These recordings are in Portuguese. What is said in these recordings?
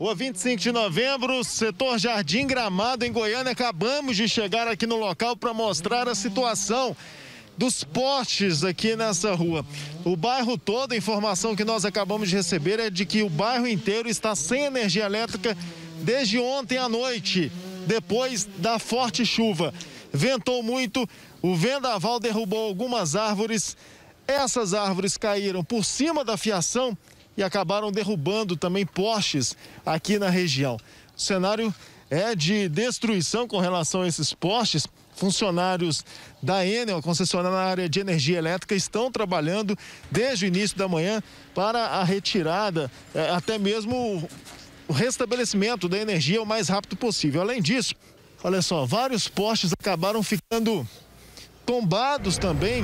Rua 25 de novembro, setor Jardim Gramado, em Goiânia. Acabamos de chegar aqui no local para mostrar a situação dos postes aqui nessa rua. O bairro todo, a informação que nós acabamos de receber é de que o bairro inteiro está sem energia elétrica desde ontem à noite, depois da forte chuva. Ventou muito, o vendaval derrubou algumas árvores. Essas árvores caíram por cima da fiação e acabaram derrubando também postes aqui na região. O cenário é de destruição com relação a esses postes. Funcionários da Enel, a concessionária de energia elétrica, estão trabalhando desde o início da manhã para a retirada, eh, até mesmo o restabelecimento da energia o mais rápido possível. Além disso, olha só, vários postes acabaram ficando tombados também,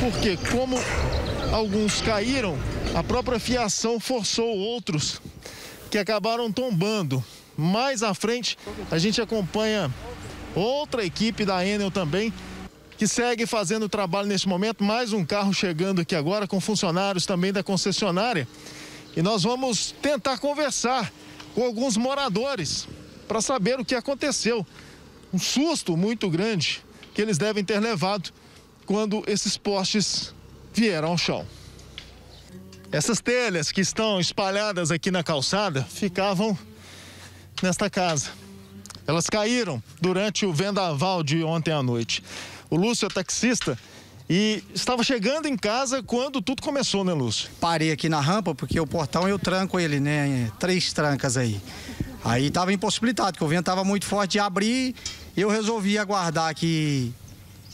porque como alguns caíram, a própria fiação forçou outros que acabaram tombando. Mais à frente, a gente acompanha outra equipe da Enel também, que segue fazendo o trabalho neste momento. Mais um carro chegando aqui agora com funcionários também da concessionária. E nós vamos tentar conversar com alguns moradores para saber o que aconteceu. Um susto muito grande que eles devem ter levado quando esses postes vieram ao chão. Essas telhas que estão espalhadas aqui na calçada ficavam nesta casa. Elas caíram durante o vendaval de ontem à noite. O Lúcio é taxista e estava chegando em casa quando tudo começou, né, Lúcio? Parei aqui na rampa porque o portão eu tranco ele, né? Três trancas aí. Aí estava impossibilitado, porque o vento estava muito forte de abrir. Eu resolvi aguardar que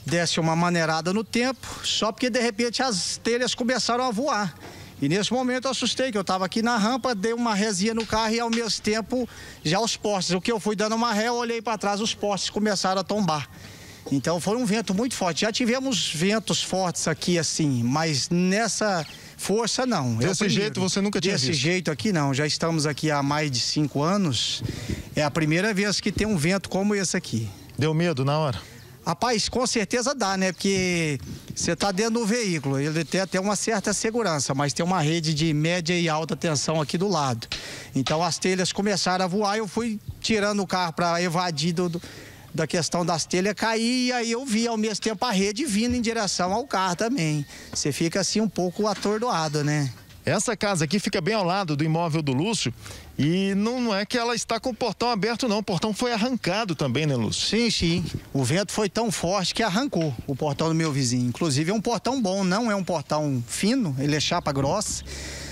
desse uma maneirada no tempo, só porque de repente as telhas começaram a voar. E nesse momento eu assustei, que eu estava aqui na rampa, dei uma resinha no carro e ao mesmo tempo já os postes. O que eu fui dando uma ré, eu olhei para trás, os postes começaram a tombar. Então foi um vento muito forte. Já tivemos ventos fortes aqui assim, mas nessa força não. Desse primeiro, jeito você nunca tinha Desse visto. jeito aqui não. Já estamos aqui há mais de cinco anos. É a primeira vez que tem um vento como esse aqui. Deu medo na hora? Rapaz, com certeza dá, né? Porque você está dentro do veículo, ele tem até uma certa segurança, mas tem uma rede de média e alta tensão aqui do lado. Então as telhas começaram a voar, eu fui tirando o carro para evadir do, da questão das telhas cair, e aí eu vi ao mesmo tempo a rede vindo em direção ao carro também. Você fica assim um pouco atordoado, né? Essa casa aqui fica bem ao lado do imóvel do Lúcio e não é que ela está com o portão aberto, não. O portão foi arrancado também, né, Lúcio? Sim, sim. O vento foi tão forte que arrancou o portão do meu vizinho. Inclusive, é um portão bom, não é um portão fino, ele é chapa grossa.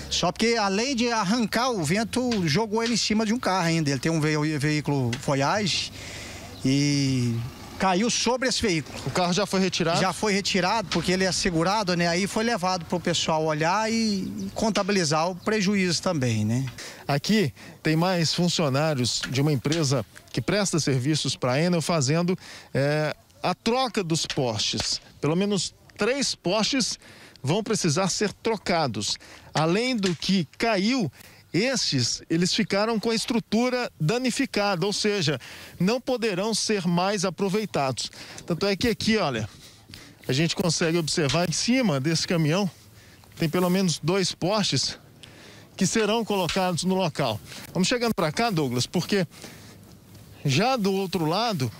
Só porque, além de arrancar, o vento jogou ele em cima de um carro ainda. Ele tem um veículo Voyage e caiu sobre esse veículo. O carro já foi retirado? Já foi retirado, porque ele é segurado, né? Aí foi levado para o pessoal olhar e contabilizar o prejuízo também, né? Aqui tem mais funcionários de uma empresa que presta serviços para a Enel fazendo é, a troca dos postes. Pelo menos três postes vão precisar ser trocados. Além do que caiu, estes, eles ficaram com a estrutura danificada, ou seja, não poderão ser mais aproveitados. Tanto é que aqui, olha, a gente consegue observar em cima desse caminhão, tem pelo menos dois postes que serão colocados no local. Vamos chegando para cá, Douglas, porque já do outro lado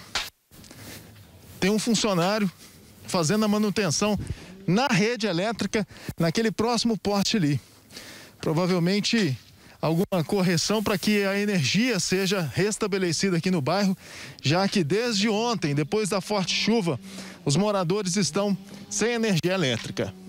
tem um funcionário fazendo a manutenção na rede elétrica naquele próximo porte ali. Provavelmente alguma correção para que a energia seja restabelecida aqui no bairro, já que desde ontem, depois da forte chuva, os moradores estão sem energia elétrica.